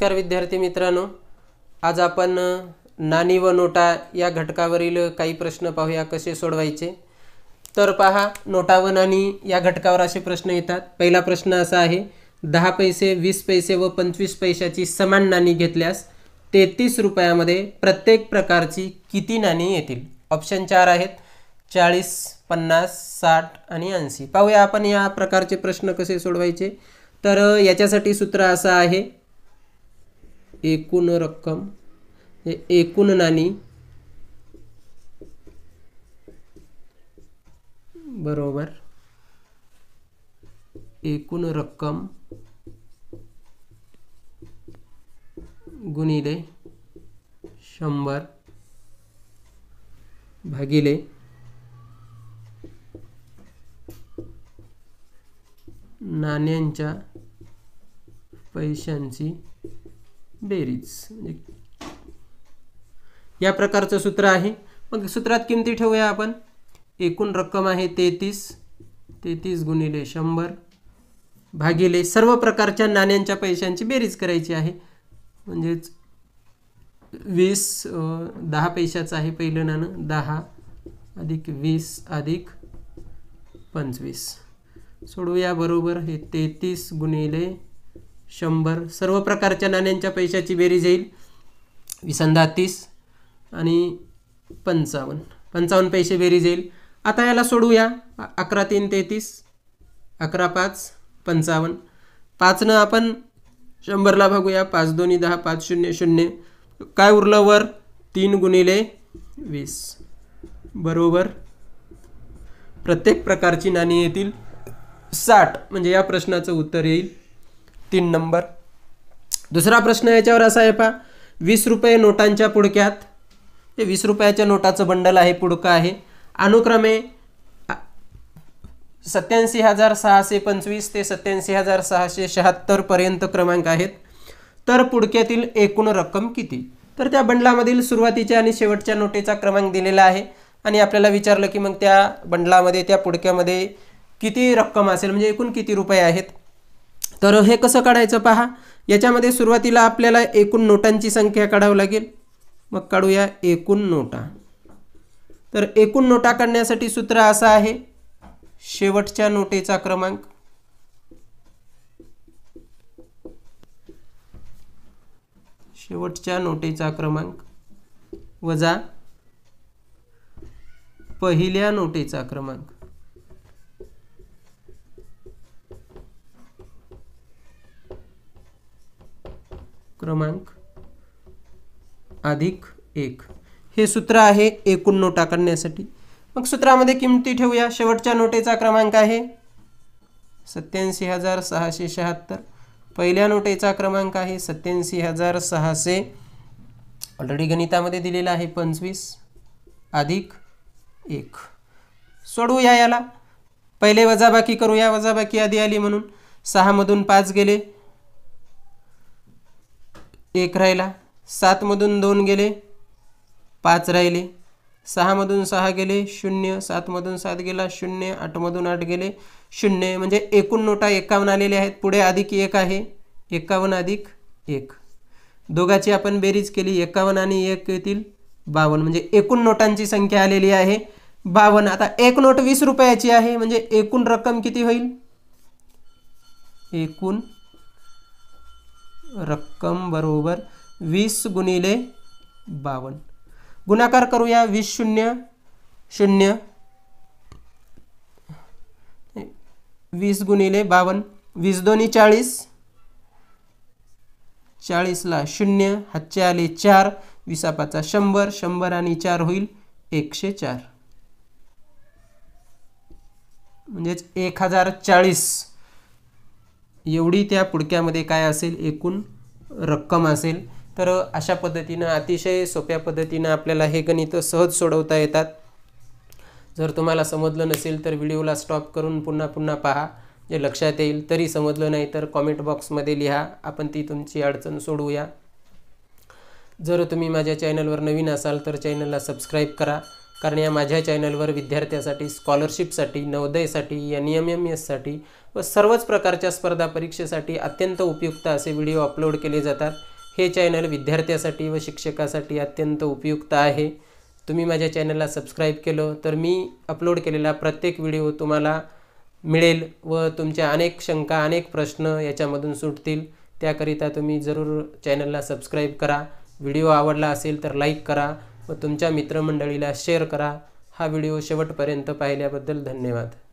नमस्कार विद्यार्थी मित्रांनो आज आपण नाणी व नोटा या घटकावरील काही प्रश्न पाहूया कसे सोडवायचे तर पहा नोटा व नाणी या घटकावर असे प्रश्न येतात पहिला प्रश्न असा आहे दहा पैसे वीस पैसे व पंचवीस पैशाची समान नाणी घेतल्यास तेहतीस रुपयामध्ये प्रत्येक प्रकारची किती नाणी येतील ऑप्शन चार आहेत चाळीस पन्नास साठ आणि ऐंशी पाहूया आपण या प्रकारचे प्रश्न कसे सोडवायचे तर याच्यासाठी सूत्र असं आहे एकूण रक्कम एकूण नाणी बरोबर एकूण रक्कम गुणिले शंभर भागिले नाण्यांच्या पैशांची बेरीज म्हणजे या प्रकारचं सूत्र आहे मग सूत्रात किमती ठेवूया आपण एकूण रक्कम आहे तेहतीस तेहतीस गुणिले शंभर भागिले सर्व प्रकारच्या नाण्यांच्या पैशांची बेरीज करायची आहे म्हणजेच वीस दहा पैशाचं आहे पहिलं नाणं दहा अधिक वीस अधिक पंचवीस सोडूया बरोबर हे तेहतीस गुणिले शंभर सर्व प्रकारच्या नाण्यांच्या पैशाची बेरीज येईल विसंधा तीस आणि पंचावन्न पंचावन्न पैसे बेरीज येईल आता याला सोडूया अकरा तीन तेहतीस अकरा पाच पंचावन्न पाचनं आपण शंभरला भागूया पाच दोन्ही दहा पाच शून्य शून्य काय उरलं वर तीन गुणिले वीस बरोबर प्रत्येक प्रकारची नाणी येतील साठ म्हणजे या प्रश्नाचं उत्तर येईल तीन नंबर दुसरा प्रश्न याच्यावर असा आहे पहा वीस रुपये नोटांच्या पुडक्यात ते वीस रुपयाच्या नोटाचं बंडल आहे पुडकं आहे अनुक्रमे सत्याऐंशी हजार सहाशे पंचवीस ते सत्याऐंशी हजार सहाशे शहात्तरपर्यंत क्रमांक आहेत तर पुडक्यातील एकूण रक्कम किती तर त्या बंडलामधील सुरुवातीच्या आणि शेवटच्या नोटेचा क्रमांक दिलेला आहे आणि आपल्याला विचारलं की मग त्या बंडलामध्ये त्या पुडक्यामध्ये किती रक्कम असेल म्हणजे एकूण किती रुपये आहेत तर हे कसं काढायचं पहा याच्यामध्ये सुरुवातीला आपल्याला एकूण नोटांची संख्या काढावी लागेल मग काढूया एकूण नोटा तर एकूण नोटा काढण्यासाठी सूत्र असं आहे शेवटच्या नोटेचा क्रमांक शेवटच्या नोटेचा क्रमांक वजा पहिल्या नोटेचा क्रमांक क्रमांक अधिक एक हे सूत्र आहे एकूण नोटा काढण्यासाठी मग सूत्रामध्ये किमती ठेवूया शेवटच्या नोटेचा क्रमांक आहे सत्याऐंशी हजार सहाशे शहात्तर पहिल्या नोटेचा क्रमांक आहे सत्याऐंशी हजार सहाशे ऑलरेडी गणितामध्ये दिलेला आहे पंचवीस अधिक एक सोडवूया याला पहिले वजाबाकी करूया वजाबाकी आधी आली म्हणून सहामधून पाच गेले एक राहिला सातमधून दोन गेले पाच राहिले सहामधून सहा गेले शून्य सातमधून सात गेला शून्य आठमधून आठ गेले शून्य म्हणजे एकूण नोटा एकावन्न आलेल्या आहेत पुढे अधिक एक आहे एकावन्न अधिक एक दोघाची आपण बेरीज केली एकावन्न आणि एक येतील बावन्न म्हणजे एकूण नोटांची संख्या आलेली आहे बावन आता एक नोट वीस रुपयाची आहे म्हणजे एकूण रक्कम किती होईल एकूण रक्कम बरोबर वीस गुणिले बावन गुणाकार करूया वीस शून्य शून्य वीस गुणिले बावन वीस दोन्ही चाळीस चाळीसला शून्य हातचे आले चार विसापाचा शंभर शंभर आणि चार होईल एकशे चार म्हणजेच एक हजार चाळीस एवढी त्या पुडक्यामध्ये काय असेल एकूण रक्कम असेल तर अशा पद्धतीनं अतिशय सोप्या पद्धतीनं आपल्याला हे गणित सहज सोडवता येतात जर तुम्हाला समजलं नसेल तर व्हिडिओला स्टॉप करून पुन्हा पुन्हा पहा जे लक्षात येईल तरी समजलं नाही तर कॉमेंट बॉक्समध्ये लिहा आपण ती तुमची अडचण सोडवूया जर तुम्ही माझ्या चॅनलवर नवीन असाल तर चॅनलला सबस्क्राईब करा कारण या माझ्या चॅनलवर विद्यार्थ्यासाठी स्कॉलरशिपसाठी नवोदयसाठी एन एम एम एससाठी व सर्वच प्रकारच्या स्पर्धा परीक्षेसाठी अत्यंत उपयुक्त असे व्हिडिओ अपलोड केले जातात हे चॅनल विद्यार्थ्यासाठी व शिक्षकासाठी अत्यंत उपयुक्त आहे तुम्ही माझ्या चॅनलला सबस्क्राईब केलं तर मी अपलोड केलेला प्रत्येक व्हिडिओ तुम्हाला मिळेल व तुमच्या अनेक शंका अनेक प्रश्न याच्यामधून सुटतील त्याकरिता तुम्ही जरूर चॅनलला सबस्क्राईब करा व्हिडिओ आवडला असेल तर लाईक करा व तुमच्या मित्रमंडळीला शेअर करा हा व्हिडिओ शेवटपर्यंत पाहिल्याबद्दल धन्यवाद